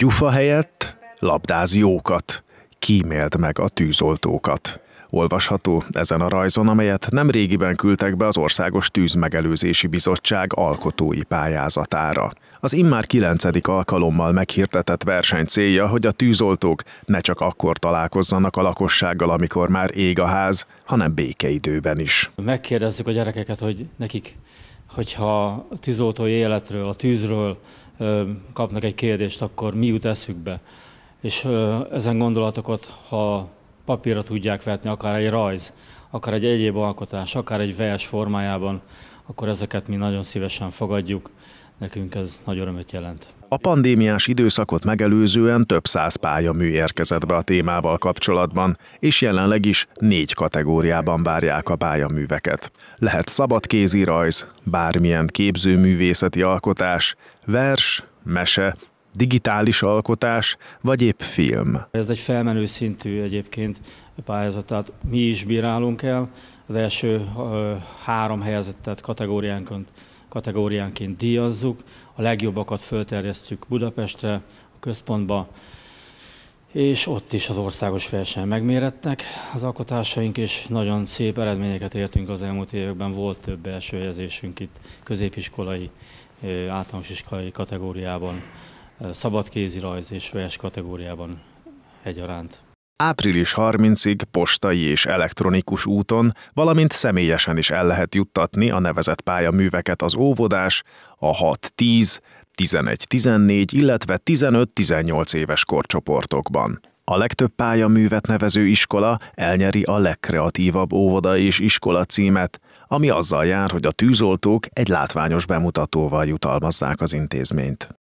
Gyufa helyett labdáz jókat, kíméld meg a tűzoltókat. Olvasható ezen a rajzon, amelyet nem régiben küldtek be az Országos Tűzmegelőzési Bizottság alkotói pályázatára. Az immár kilencedik alkalommal meghirdetett verseny célja, hogy a tűzoltók ne csak akkor találkozzanak a lakossággal, amikor már ég a ház, hanem békeidőben is. Megkérdezzük a gyerekeket, hogy nekik, hogyha a tűzoltói életről, a tűzről, kapnak egy kérdést, akkor mi jut eszükbe. És ezen gondolatokat, ha papírra tudják vetni, akár egy rajz, akár egy egyéb alkotás, akár egy vers formájában, akkor ezeket mi nagyon szívesen fogadjuk nekünk ez nagy örömöt jelent. A pandémiás időszakot megelőzően több száz pályamű érkezett be a témával kapcsolatban, és jelenleg is négy kategóriában várják a pályaműveket. Lehet szabad kézirajz, bármilyen képzőművészeti alkotás, vers, mese, digitális alkotás, vagy épp film. Ez egy felmenő szintű egyébként pályázatát mi is bírálunk el, az első három helyezettet kategóriánként kategóriánként díjazzuk, a legjobbakat fölterjesztjük Budapestre, a központba, és ott is az országos versenyen megmérettek az alkotásaink, és nagyon szép eredményeket értünk az elmúlt években. Volt több első helyezésünk itt középiskolai, általános iskolai kategóriában, szabadkézi rajz és vers kategóriában egyaránt április 30-ig postai és elektronikus úton, valamint személyesen is el lehet juttatni a nevezett pályaműveket az óvodás, a 6-10, 11-14, illetve 15-18 éves korcsoportokban. A legtöbb pályaművet nevező iskola elnyeri a legkreatívabb óvoda és iskola címet, ami azzal jár, hogy a tűzoltók egy látványos bemutatóval jutalmazzák az intézményt.